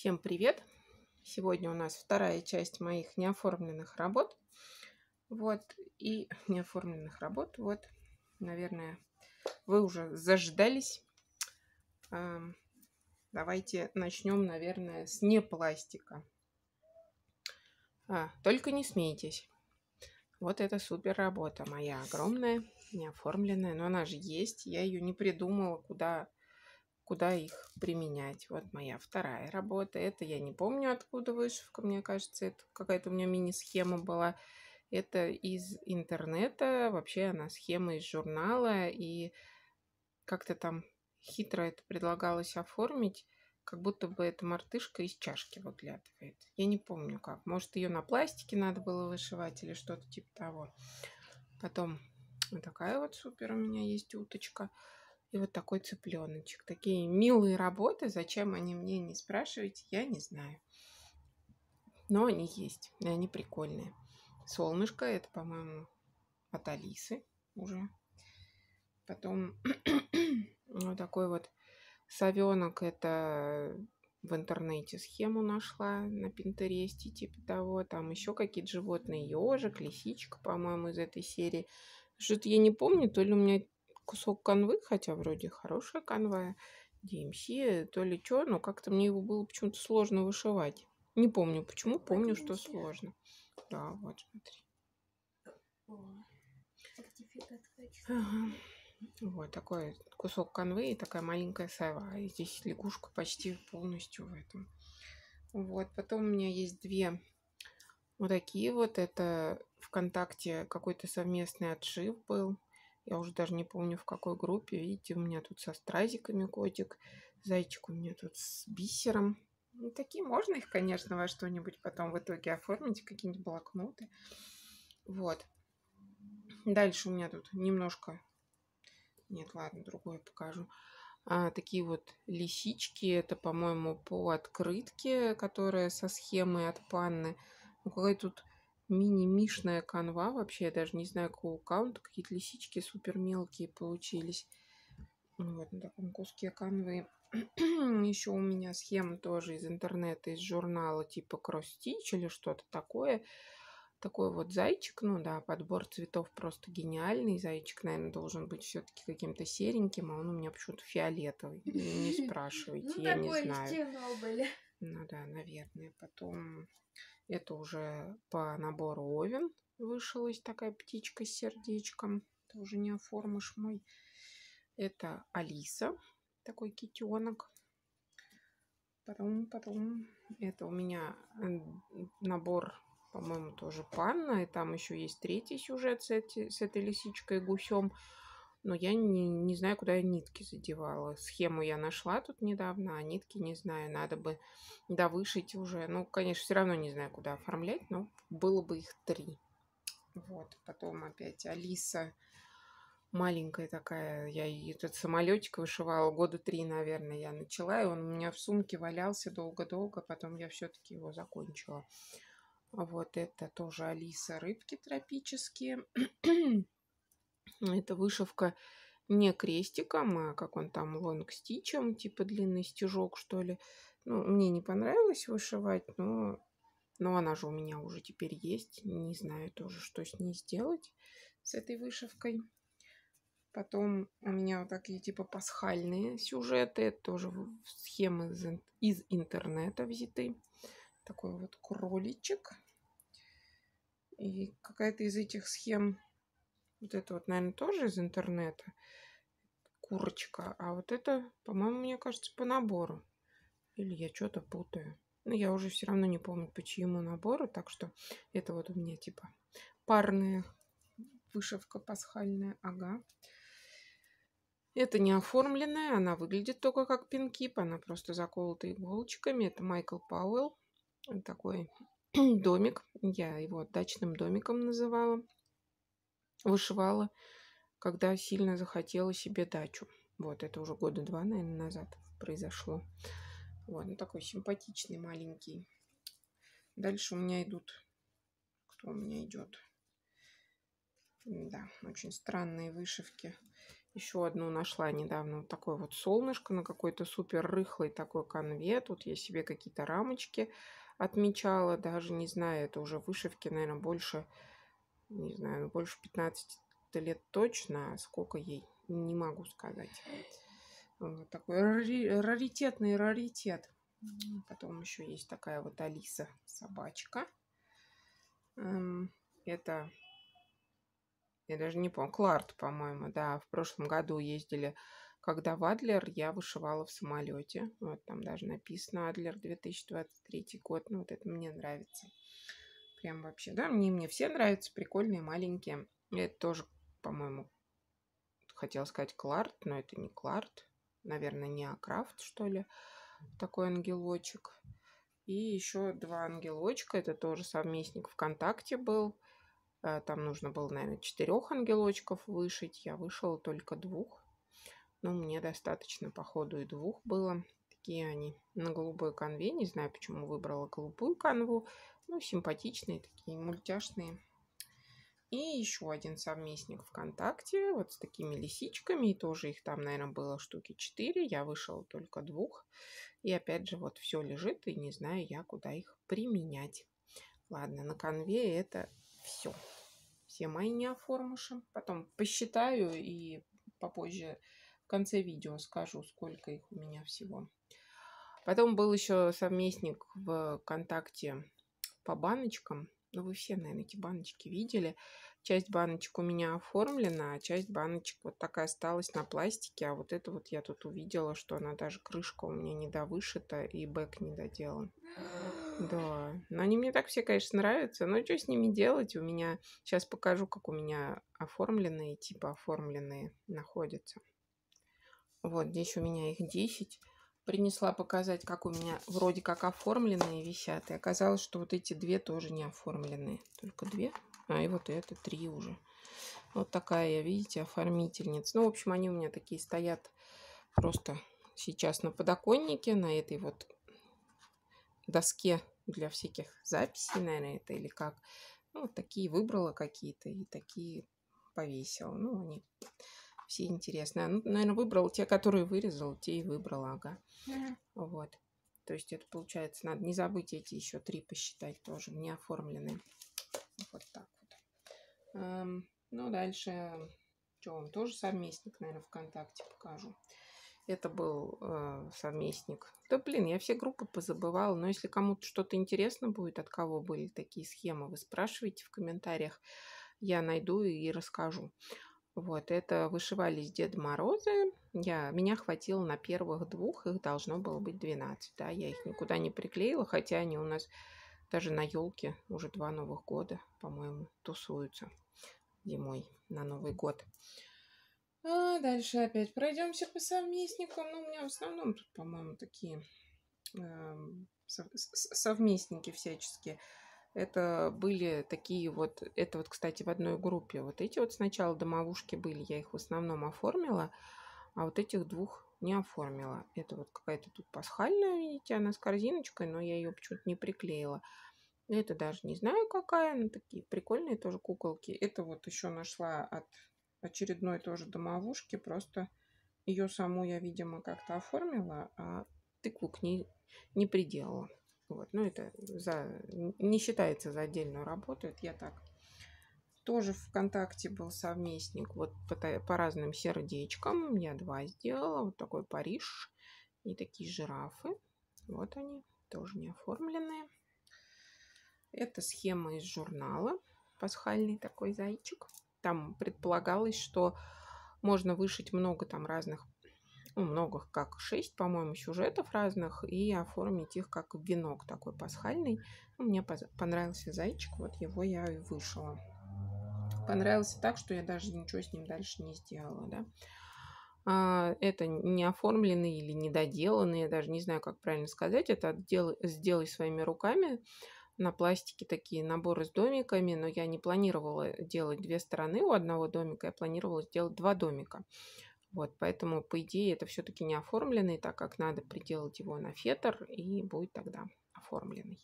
Всем привет! Сегодня у нас вторая часть моих неоформленных работ. Вот, и неоформленных работ, вот, наверное, вы уже заждались. Эм, давайте начнем, наверное, с не пластика. А, только не смейтесь. Вот это супер работа моя огромная, неоформленная, но она же есть. Я ее не придумала, куда куда их применять. Вот моя вторая работа. Это я не помню, откуда вышивка, мне кажется, это какая-то у меня мини-схема была. Это из интернета, вообще она схема из журнала, и как-то там хитро это предлагалось оформить, как будто бы эта мартышка из чашки выглядывает. Я не помню как. Может, ее на пластике надо было вышивать или что-то типа того. Потом вот такая вот супер у меня есть уточка и вот такой цыпленочек. Такие милые работы, зачем они мне, не спрашиваете, я не знаю. Но они есть, и они прикольные. Солнышко, это, по-моему, от Алисы уже. Потом вот такой вот совенок, это в интернете схему нашла на Пинтересте, типа того. Там еще какие-то животные, ежик, лисичка, по-моему, из этой серии. Что-то я не помню, то ли у меня кусок канвы, хотя вроде хорошая канва, DMC, эм то ли что, но как-то мне его было почему-то сложно вышивать. Не помню почему, а помню, что сложно. Да, вот смотри. А вот такой кусок канвы и такая маленькая сова. И здесь лягушка почти полностью в этом. Вот, потом у меня есть две вот такие вот. Это ВКонтакте какой-то совместный отшив был. Я уже даже не помню, в какой группе. Видите, у меня тут со стразиками котик. Зайчик у меня тут с бисером. Ну, такие можно их, конечно, во что-нибудь потом в итоге оформить, какие-нибудь блокноты. Вот. Дальше у меня тут немножко... Нет, ладно, другое покажу. А, такие вот лисички. Это, по-моему, по открытке, которая со схемой от панны. Ну, какая тут мини-мишная канва. Вообще, я даже не знаю, какого каунта. Какие-то лисички супер мелкие получились. Ну вот на таком куске канвы. Еще у меня схема тоже из интернета, из журнала типа кросс или что-то такое. Такой вот зайчик, ну да, подбор цветов просто гениальный. Зайчик, наверное, должен быть все-таки каким-то сереньким, а он у меня почему-то фиолетовый. Ну, не ну, спрашивайте, я не знаю. Ну да, наверное. Потом это уже по набору овен вышилась такая птичка с сердечком. Это уже не оформишь мой. Это Алиса, такой китенок. Потом, потом. Это у меня э, набор, по-моему, тоже панна. И там еще есть третий сюжет с, эти, с этой лисичкой и гусем но я не, не знаю, куда я нитки задевала. Схему я нашла тут недавно, а нитки не знаю, надо бы довышить уже. Ну, конечно, все равно не знаю, куда оформлять, но было бы их три. Вот, потом опять Алиса маленькая такая, я этот самолетик вышивала года три, наверное, я начала, и он у меня в сумке валялся долго-долго, потом я все-таки его закончила. Вот это тоже Алиса рыбки тропические. Это вышивка не крестиком, а как он там, лонг-стичем, типа длинный стежок, что ли. Ну, мне не понравилось вышивать, но, но она же у меня уже теперь есть. Не знаю тоже, что с ней сделать, с этой вышивкой. Потом у меня вот такие типа пасхальные сюжеты, тоже схемы из, из интернета взяты. Такой вот кроличек. И какая-то из этих схем вот это вот, наверное, тоже из интернета. Курочка. А вот это, по-моему, мне кажется, по набору. Или я что-то путаю. Но ну, я уже все равно не помню, по чьему набору. Так что это вот у меня типа парная вышивка пасхальная. Ага. Это не оформленная, она выглядит только как пинкип, она просто заколота иголочками. Это Майкл Пауэлл, такой домик, я его дачным домиком называла вышивала, когда сильно захотела себе дачу. Вот, это уже года два, наверное, назад произошло. Вот, ну такой симпатичный, маленький. Дальше у меня идут... Кто у меня идет? Да, очень странные вышивки. Еще одну нашла недавно. Вот такое вот солнышко на какой-то супер рыхлый такой конве. Тут я себе какие-то рамочки отмечала. Даже не знаю, это уже вышивки, наверное, больше не знаю, ну, больше 15 лет точно, а сколько ей, не могу сказать. Вот такой раритетный раритет. Потом еще есть такая вот Алиса, собачка. Эм, это, я даже не помню, Кларт, по-моему, да, в прошлом году ездили когда в Адлер я вышивала в самолете. Вот там даже написано Адлер 2023 год. Ну, вот это мне нравится. Прям вообще, да, мне мне все нравятся, прикольные, маленькие. Это тоже, по-моему, хотела сказать Кларт, но это не Кларт. Наверное, не Акрафт, что ли. Такой ангелочек. И еще два ангелочка. Это тоже совместник ВКонтакте был. Э, там нужно было, наверное, четырех ангелочков вышить. Я вышила только двух. Но ну, мне достаточно, походу, и двух было такие они на голубой конве. Не знаю, почему выбрала голубую канву. Ну, симпатичные такие, мультяшные. И еще один совместник ВКонтакте, вот с такими лисичками. И тоже их там, наверное, было штуки 4. Я вышла только двух. И опять же, вот все лежит, и не знаю я, куда их применять. Ладно, на конве это все. Все мои неоформыши. Потом посчитаю и попозже конце видео скажу, сколько их у меня всего. Потом был еще совместник в ВКонтакте по баночкам. Ну, вы все, наверное, эти баночки видели. Часть баночек у меня оформлена, а часть баночек вот такая осталась на пластике. А вот это вот я тут увидела, что она даже крышка у меня не довышита и бэк не доделан. Да, но они мне так все, конечно, нравятся. Но что с ними делать? У меня... Сейчас покажу, как у меня оформленные, типа оформленные находятся. Вот, здесь у меня их 10. Принесла показать, как у меня вроде как оформленные висят. И оказалось, что вот эти две тоже не оформленные. Только две. А, и вот это три уже. Вот такая, видите, оформительница. Ну, в общем, они у меня такие стоят просто сейчас на подоконнике, на этой вот доске для всяких записей, наверное, это или как. Ну, вот такие выбрала какие-то и такие повесила. Ну, они все интересные. Ну, наверное, выбрал те, которые вырезал, те и выбрала, ага. Mm-hmm. Вот. То есть это получается, надо не забыть эти еще три посчитать тоже, не оформленные. Вот так вот. Эм, ну, дальше, э, что вам, тоже совместник, наверное, ВКонтакте покажу. Это был э, совместник. Да, блин, я все группы позабывала, но если кому-то что-то интересно будет, от кого были такие схемы, вы спрашивайте в комментариях, я найду и расскажу. Вот, это вышивались Дед Морозы. Я, меня хватило на первых двух, их должно было быть 12, да, я их никуда не приклеила, хотя они у нас даже на елке уже два Новых года, по-моему, тусуются зимой на Новый год. А дальше опять пройдемся по совместникам. Ну, у меня в основном тут, по-моему, такие э, сов- совместники всяческие это были такие вот, это вот, кстати, в одной группе. Вот эти вот сначала домовушки были, я их в основном оформила, а вот этих двух не оформила. Это вот какая-то тут пасхальная, видите, она с корзиночкой, но я ее почему-то не приклеила. Это даже не знаю какая, но такие прикольные тоже куколки. Это вот еще нашла от очередной тоже домовушки, просто ее саму я, видимо, как-то оформила, а тыкву к ней не приделала. Вот. ну это за, не считается за отдельную работу, это я так. Тоже ВКонтакте был совместник вот по, по разным сердечкам. Я два сделала. Вот такой Париж и такие жирафы. Вот они, тоже не оформленные. Это схема из журнала. Пасхальный такой зайчик. Там предполагалось, что можно вышить много там разных ну, многих как шесть, по-моему, сюжетов разных, и оформить их как венок такой пасхальный. Ну, мне понравился зайчик, вот его я и вышила. Понравился так, что я даже ничего с ним дальше не сделала, да. А, это не оформленные или недоделанный, я даже не знаю, как правильно сказать, это отдел, сделай своими руками на пластике такие наборы с домиками, но я не планировала делать две стороны у одного домика, я планировала сделать два домика. Вот, поэтому, по идее, это все-таки не оформленный, так как надо приделать его на фетр, и будет тогда оформленный.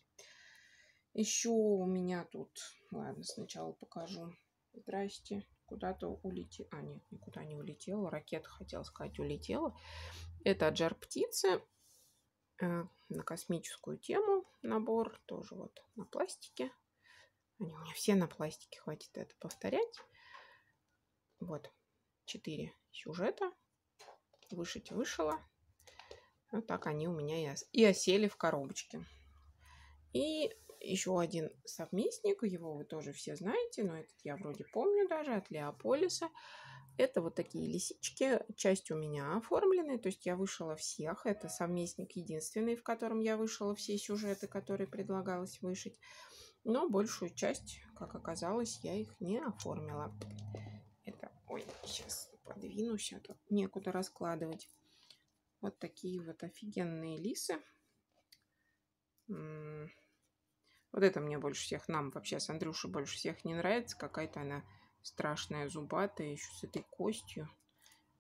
Еще у меня тут, ладно, сначала покажу. Здрасте. Куда-то улетела. А, нет, никуда не улетело. Ракета, хотела сказать, улетела. Это от жар птицы э, на космическую тему набор. Тоже вот на пластике. Они у меня все на пластике, хватит это повторять. Вот, 4 сюжета. Вышить вышила. Вот так они у меня и осели в коробочке. И еще один совместник, его вы тоже все знаете, но этот я вроде помню даже, от Леополиса. Это вот такие лисички, часть у меня оформлены, то есть я вышила всех. Это совместник единственный, в котором я вышила все сюжеты, которые предлагалось вышить. Но большую часть, как оказалось, я их не оформила. Ой, сейчас подвинусь, а то некуда раскладывать. Вот такие вот офигенные лисы. Вот это мне больше всех, нам вообще с Андрюшей больше всех не нравится. Какая-то она страшная, зубатая, еще с этой костью.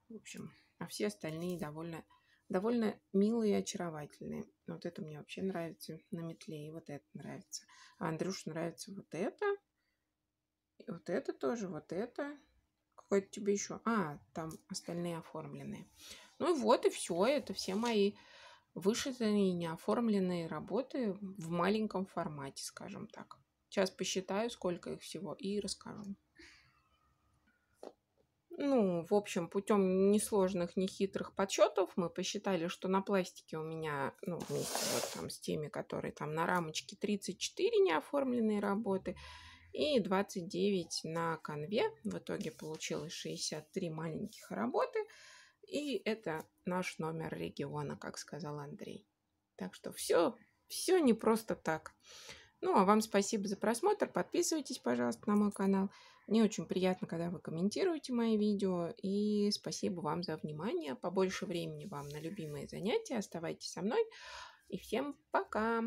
В общем, а все остальные довольно, довольно милые и очаровательные. Вот это мне вообще нравится на метле, и вот это нравится. А Андрюше нравится вот это, и вот это тоже, вот это, какой-то тебе еще. А, там остальные оформленные. Ну и вот и все. Это все мои вышитые, неоформленные работы в маленьком формате, скажем так. Сейчас посчитаю, сколько их всего, и расскажу. Ну, в общем, путем несложных, нехитрых подсчетов мы посчитали, что на пластике у меня, ну, вместе вот там с теми, которые там на рамочке 34 неоформленные работы, и 29 на конве. В итоге получилось 63 маленьких работы. И это наш номер региона, как сказал Андрей. Так что все, все не просто так. Ну, а вам спасибо за просмотр. Подписывайтесь, пожалуйста, на мой канал. Мне очень приятно, когда вы комментируете мои видео. И спасибо вам за внимание. Побольше времени вам на любимые занятия. Оставайтесь со мной. И всем пока!